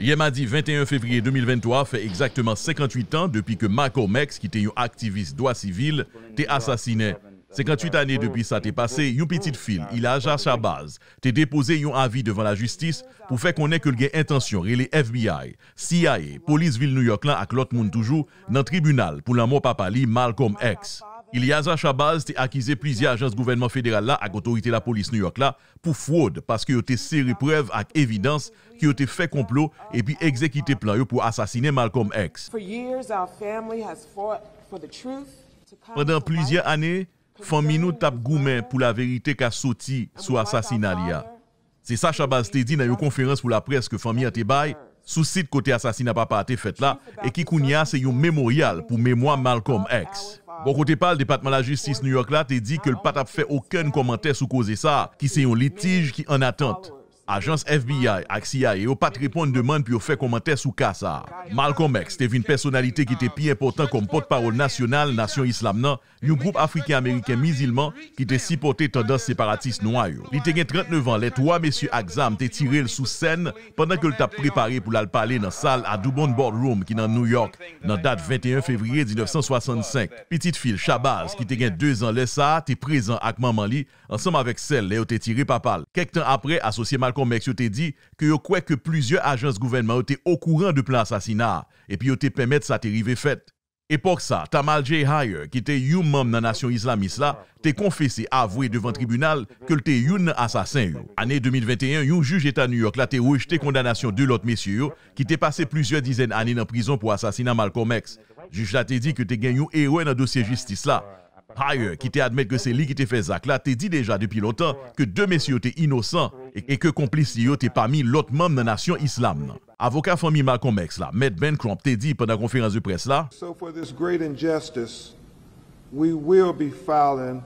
Yemadi, 21 fevriye 2023, fè exactement 58 an depi ke Malcolm X, ki te yon aktivist doa sivil, te asasine. 58 ane depi sa te pase, yon pitit fil, il aja chabaz, te depose yon avi devan la justis pou fè konen ke lge intension re le FBI, CIA, Policeville New York lan ak lot moun toujou nan tribunal pou la mou papali Malcolm X. Ilyaza Chabaz te akize plizye ajans gouvenman federal la ak otorite la polis New York la pou fwod paske yo te seri prev ak evidans ki yo te fe komplo e pi ekzekite plan yo pou asasine Malcolm X. Predan plizye ane, fami nou tap goumen pou la verite ka soti sou asasinalia. Se sa Chabaz te di nan yo konferans pou la preske fami a te bay, sou sit kote asasina papa a te fet la e ki koun ya se yo memoryal pou memwa Malcolm X. Bon, côté pas, le département de la justice New York là, dit que le patap fait aucun commentaire sous causer ça, qui c'est un litige qui en attente. Agence FBI ak et au pat repon demande, puis yo fait commentaire sous ka sa. Malcolm X te une personnalité qui était pi important porte parole nasyonal nation islam nan, yon group américain ameriken mizilman ki te sipote tendans separatist noua yo. Li te 39 ans les trois messieurs Aksam te tirés sous scène pendant que l tap préparé pour lal dans la salle à Dubon Boardroom qui dans New York la date 21 février 1965. Petite fille, Shabazz qui était gen 2 ans lesa te prezan ak maman li ensemble avec celle, le yo te tire papal. Quelques temps après, associé Malcolm comme vous a dit que que plusieurs agences gouvernementales étaient au courant de plan assassinat et puis yo te sa ça te Et fait. ça, Tamal J. Hire, qui était un membre la nation islamiste là, t'es confessé, avoué devant le tribunal que t'es un assassin. Année 2021, un juge à New York là t'es rejeté condamnation de l'autre monsieur qui t'est passé plusieurs dizaines d'années en prison pour assassinat Malcolm X. Juge là dit que t'es gagné un héros dans le dossier justice là. Hire, ki te admet ke se li ki te fe zak la, te di deja depi lotan ke 2 mesyo te inosan e ke komplis li yo te pami lotman nanasyon islam nan. Avokat fami Malcolm X la, Matt Bancroft, te di pwna konferans yo pres la. So for this great injustice, we will be filing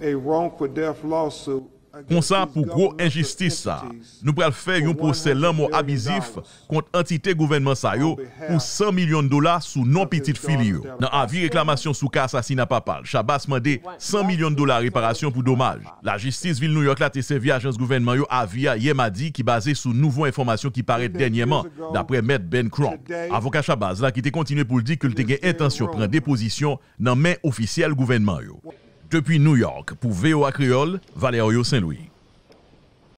a wrongful death lawsuit. Kon sa pou gro enjistis sa, nou prel fe yon pose lanmou abizif kont entite gouvenman sa yo pou 100 milyon dola sou non pitit fili yo. Nan avi reklamasyon sou ka asasina papal, Chabaz mande 100 milyon dola reparasyon pou domaj. La jistis vil New York la te sevi a agens gouvenman yo avi a Yemadi ki base sou nouvo informasyon ki paret denyeman dapre Med Ben Kronk. Avokat Chabaz la ki te kontine pou l di ke l te gen intasyon pren deposisyon nan men ofisyel gouvenman yo. Depuis New York, pour VOA Creole, Valerio Saint-Louis.